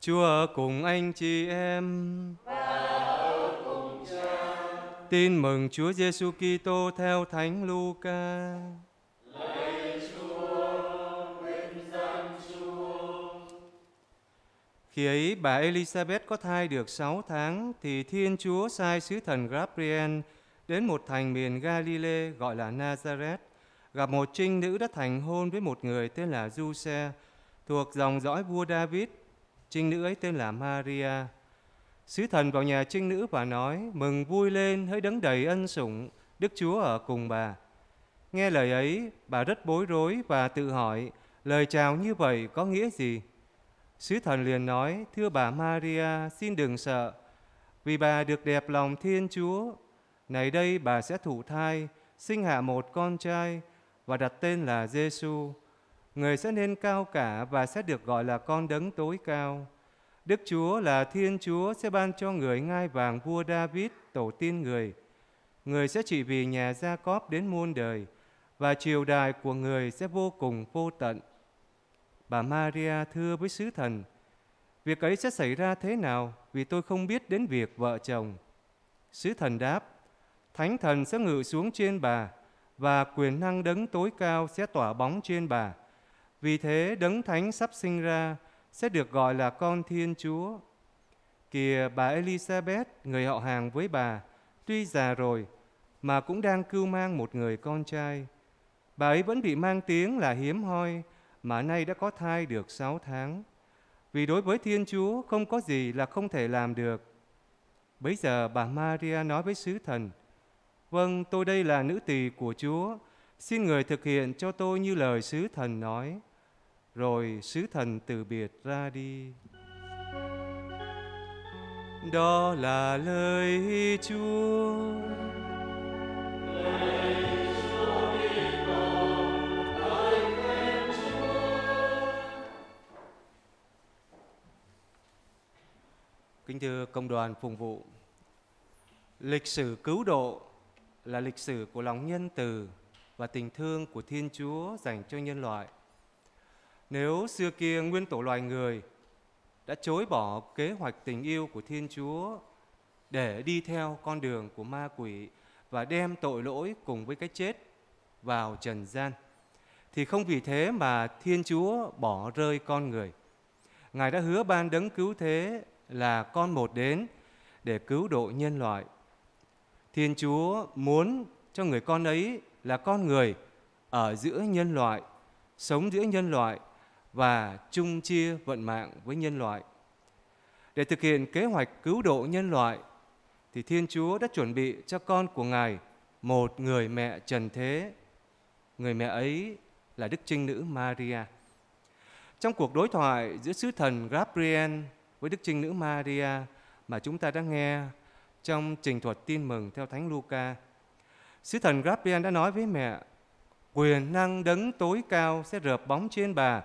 Chúa ở cùng anh chị em. Và cùng cha. Tin mừng Chúa Giêsu Kitô theo Thánh Luca. Khi ấy bà Elizabeth có thai được 6 tháng thì Thiên Chúa sai sứ thần Gabriel đến một thành miền Galilee gọi là Nazareth, gặp một trinh nữ đã thành hôn với một người tên là Giuse thuộc dòng dõi vua David trinh nữ ấy tên là Maria. Sứ thần vào nhà trinh nữ và nói, mừng vui lên, hỡi đấng đầy ân sủng, Đức Chúa ở cùng bà. Nghe lời ấy, bà rất bối rối và tự hỏi, lời chào như vậy có nghĩa gì? Sứ thần liền nói, thưa bà Maria, xin đừng sợ, vì bà được đẹp lòng Thiên Chúa. Này đây bà sẽ thụ thai, sinh hạ một con trai và đặt tên là Giêsu. xu người sẽ nên cao cả và sẽ được gọi là con đấng tối cao. Đức Chúa là Thiên Chúa sẽ ban cho người ngai vàng vua David, tổ tiên người. Người sẽ trị vì nhà Gia Cóp đến muôn đời, và triều đài của người sẽ vô cùng vô tận. Bà Maria thưa với sứ thần, Việc ấy sẽ xảy ra thế nào vì tôi không biết đến việc vợ chồng. Sứ thần đáp, Thánh thần sẽ ngự xuống trên bà và quyền năng đấng tối cao sẽ tỏa bóng trên bà. Vì thế, Đấng Thánh sắp sinh ra sẽ được gọi là con Thiên Chúa. Kìa bà Elizabeth, người họ hàng với bà, tuy già rồi mà cũng đang cưu mang một người con trai. Bà ấy vẫn bị mang tiếng là hiếm hoi mà nay đã có thai được sáu tháng. Vì đối với Thiên Chúa không có gì là không thể làm được. bây giờ bà Maria nói với sứ thần, Vâng, tôi đây là nữ tỳ của Chúa, xin người thực hiện cho tôi như lời sứ thần nói rồi sứ thần từ biệt ra đi đó là lời chúa kính thưa công đoàn phục vụ lịch sử cứu độ là lịch sử của lòng nhân từ và tình thương của thiên chúa dành cho nhân loại nếu xưa kia nguyên tổ loài người đã chối bỏ kế hoạch tình yêu của Thiên Chúa để đi theo con đường của ma quỷ và đem tội lỗi cùng với cái chết vào trần gian thì không vì thế mà Thiên Chúa bỏ rơi con người. Ngài đã hứa ban đấng cứu thế là con một đến để cứu độ nhân loại. Thiên Chúa muốn cho người con ấy là con người ở giữa nhân loại, sống giữa nhân loại và chung chia vận mạng với nhân loại. Để thực hiện kế hoạch cứu độ nhân loại, thì Thiên Chúa đã chuẩn bị cho con của Ngài một người mẹ trần thế. Người mẹ ấy là Đức Trinh Nữ Maria. Trong cuộc đối thoại giữa sứ thần Gabriel với Đức Trinh Nữ Maria mà chúng ta đã nghe trong trình thuật tin mừng theo Thánh Luca, sứ thần Gabriel đã nói với mẹ, quyền năng đấng tối cao sẽ rợp bóng trên bà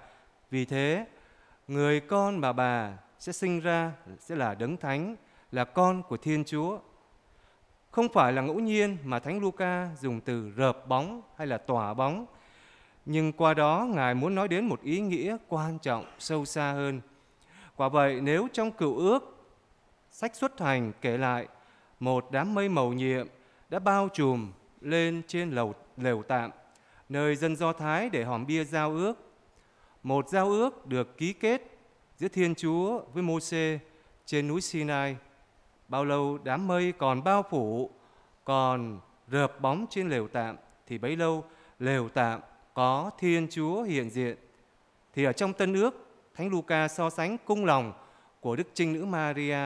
vì thế, người con bà bà sẽ sinh ra sẽ là đấng thánh, là con của Thiên Chúa. Không phải là ngẫu nhiên mà Thánh Luca dùng từ rợp bóng hay là tỏa bóng, nhưng qua đó Ngài muốn nói đến một ý nghĩa quan trọng sâu xa hơn. Quả vậy, nếu trong cựu ước, sách xuất hành kể lại một đám mây màu nhiệm đã bao trùm lên trên lầu lều tạm, nơi dân Do Thái để hòm bia giao ước một giao ước được ký kết giữa Thiên Chúa với Môse trên núi Sinai. Bao lâu đám mây còn bao phủ, còn rợp bóng trên lều tạm, thì bấy lâu lều tạm có Thiên Chúa hiện diện. Thì ở trong Tân ước, Thánh Luca so sánh cung lòng của Đức Trinh Nữ Maria,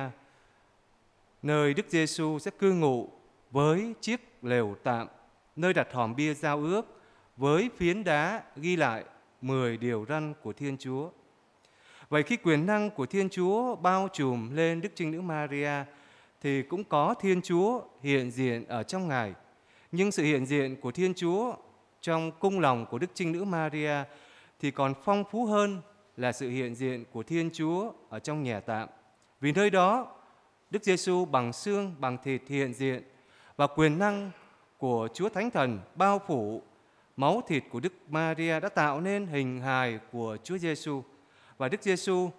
nơi Đức Giêsu sẽ cư ngụ với chiếc lều tạm, nơi đặt hòm bia giao ước với phiến đá ghi lại mười điều răn của Thiên Chúa. Vậy khi quyền năng của Thiên Chúa bao trùm lên Đức Trinh Nữ Maria thì cũng có Thiên Chúa hiện diện ở trong Ngài. Nhưng sự hiện diện của Thiên Chúa trong cung lòng của Đức Trinh Nữ Maria thì còn phong phú hơn là sự hiện diện của Thiên Chúa ở trong nhà tạm. Vì nơi đó, Đức Giêsu bằng xương, bằng thịt hiện diện và quyền năng của Chúa Thánh Thần bao phủ máu thịt của Đức Maria đã tạo nên hình hài của Chúa Giêsu và Đức Giêsu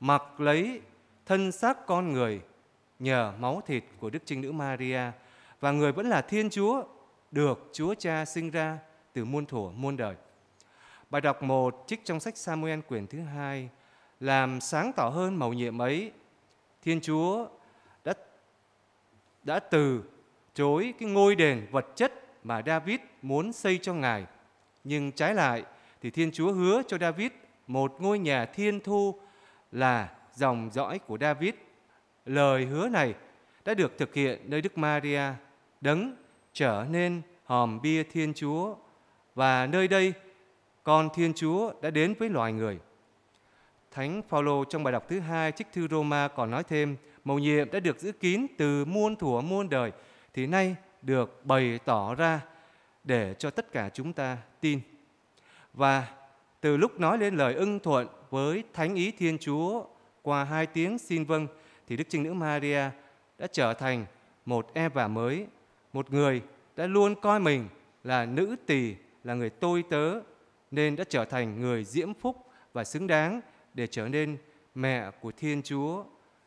mặc lấy thân xác con người nhờ máu thịt của Đức Trinh Nữ Maria và người vẫn là Thiên Chúa được Chúa Cha sinh ra từ muôn thuở muôn đời. Bài đọc một trích trong sách Samuel quyển thứ hai làm sáng tỏ hơn màu nhiệm ấy. Thiên Chúa đã đã từ chối cái ngôi đền vật chất mà David muốn xây cho Ngài. Nhưng trái lại thì Thiên Chúa hứa cho David một ngôi nhà thiên thu là dòng dõi của David. Lời hứa này đã được thực hiện nơi Đức Maria đấng trở nên hòm bia Thiên Chúa và nơi đây con Thiên Chúa đã đến với loài người. Thánh Phaolô trong bài đọc thứ hai trích thư Roma còn nói thêm, mầu nhiệm đã được giữ kín từ muôn thuở muôn đời thì nay được bày tỏ ra để cho tất cả chúng ta tin. Và từ lúc nói lên lời ưng thuận với thánh ý Thiên Chúa qua hai tiếng xin vâng thì Đức Trinh Nữ Maria đã trở thành một e bà mới, một người đã luôn coi mình là nữ tỳ, là người tôi tớ nên đã trở thành người diễm phúc và xứng đáng để trở nên mẹ của Thiên Chúa,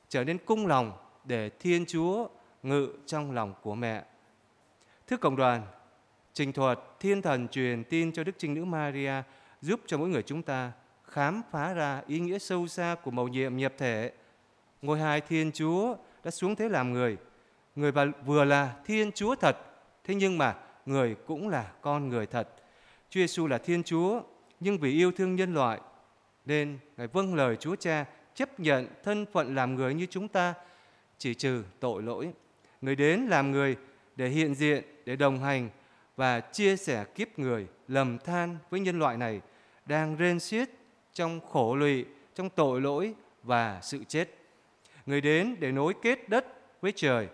trở nên cung lòng để Thiên Chúa ngự trong lòng của mẹ. Thưa Cộng đoàn, Trình thuật Thiên Thần truyền tin cho Đức Trinh Nữ Maria giúp cho mỗi người chúng ta khám phá ra ý nghĩa sâu xa của mầu nhiệm nhập thể. Ngôi hài Thiên Chúa đã xuống thế làm người. Người vừa là Thiên Chúa thật, thế nhưng mà người cũng là con người thật. Chúa Giêsu là Thiên Chúa, nhưng vì yêu thương nhân loại nên Ngài vâng lời Chúa Cha chấp nhận thân phận làm người như chúng ta chỉ trừ tội lỗi. Người đến làm người để hiện diện, để đồng hành và chia sẻ kiếp người lầm than với nhân loại này đang rên xiết trong khổ lụy, trong tội lỗi và sự chết. Người đến để nối kết đất với trời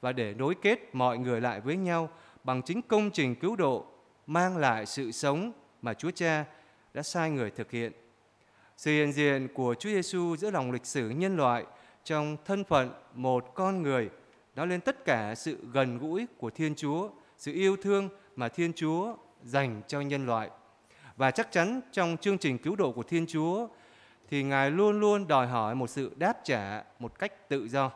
và để nối kết mọi người lại với nhau bằng chính công trình cứu độ mang lại sự sống mà Chúa Cha đã sai người thực hiện. Sự hiện diện của Chúa Giêsu giữa lòng lịch sử nhân loại trong thân phận một con người nói lên tất cả sự gần gũi của Thiên Chúa, sự yêu thương mà Thiên Chúa dành cho nhân loại. Và chắc chắn trong chương trình cứu độ của Thiên Chúa thì Ngài luôn luôn đòi hỏi một sự đáp trả một cách tự do.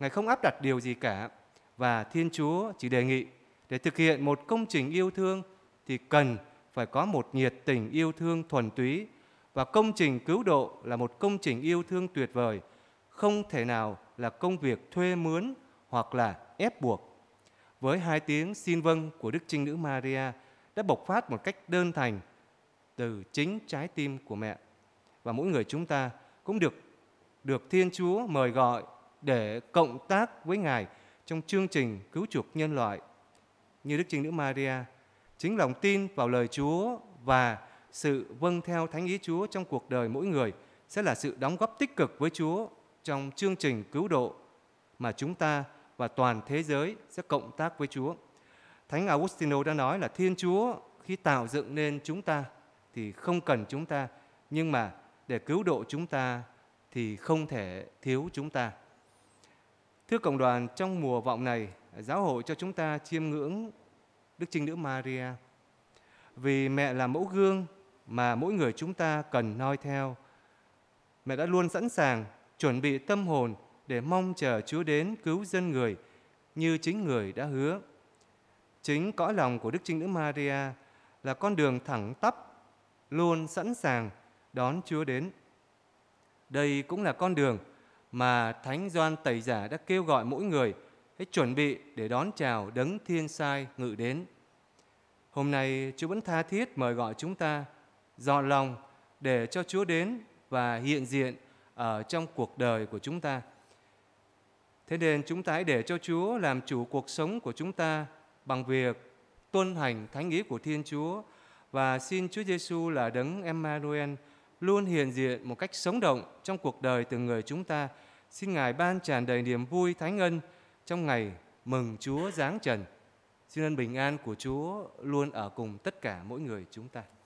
Ngài không áp đặt điều gì cả và Thiên Chúa chỉ đề nghị để thực hiện một công trình yêu thương thì cần phải có một nhiệt tình yêu thương thuần túy và công trình cứu độ là một công trình yêu thương tuyệt vời, không thể nào là công việc thuê mướn hoặc là ép buộc. Với hai tiếng xin vâng của Đức Trinh Nữ Maria đã bộc phát một cách đơn thành từ chính trái tim của mẹ. Và mỗi người chúng ta cũng được được Thiên Chúa mời gọi để cộng tác với Ngài trong chương trình cứu chuộc nhân loại. Như Đức Trinh Nữ Maria, chính lòng tin vào lời Chúa và sự vâng theo thánh ý Chúa trong cuộc đời mỗi người sẽ là sự đóng góp tích cực với Chúa trong chương trình cứu độ mà chúng ta và toàn thế giới sẽ cộng tác với Chúa. Thánh Augustino đã nói là Thiên Chúa khi tạo dựng nên chúng ta thì không cần chúng ta, nhưng mà để cứu độ chúng ta thì không thể thiếu chúng ta. Thưa cộng đoàn, trong mùa vọng này, giáo hội cho chúng ta chiêm ngưỡng Đức Trinh Nữ Maria. Vì mẹ là mẫu gương mà mỗi người chúng ta cần noi theo. Mẹ đã luôn sẵn sàng chuẩn bị tâm hồn để mong chờ Chúa đến cứu dân người như chính người đã hứa. Chính cõi lòng của Đức Trinh Nữ Maria là con đường thẳng tắp, luôn sẵn sàng đón Chúa đến. Đây cũng là con đường mà Thánh Doan Tẩy Giả đã kêu gọi mỗi người hãy chuẩn bị để đón chào đấng thiên sai ngự đến. Hôm nay Chúa vẫn tha thiết mời gọi chúng ta dọn lòng để cho Chúa đến và hiện diện ở trong cuộc đời của chúng ta. Thế nên chúng ta hãy để cho Chúa làm chủ cuộc sống của chúng ta bằng việc tuân hành thánh ý của Thiên Chúa và xin Chúa Giêsu là đấng Emmanuel luôn hiện diện một cách sống động trong cuộc đời từng người chúng ta. Xin Ngài ban tràn đầy niềm vui thánh ân trong ngày mừng Chúa giáng trần. Xin ân bình an của Chúa luôn ở cùng tất cả mỗi người chúng ta.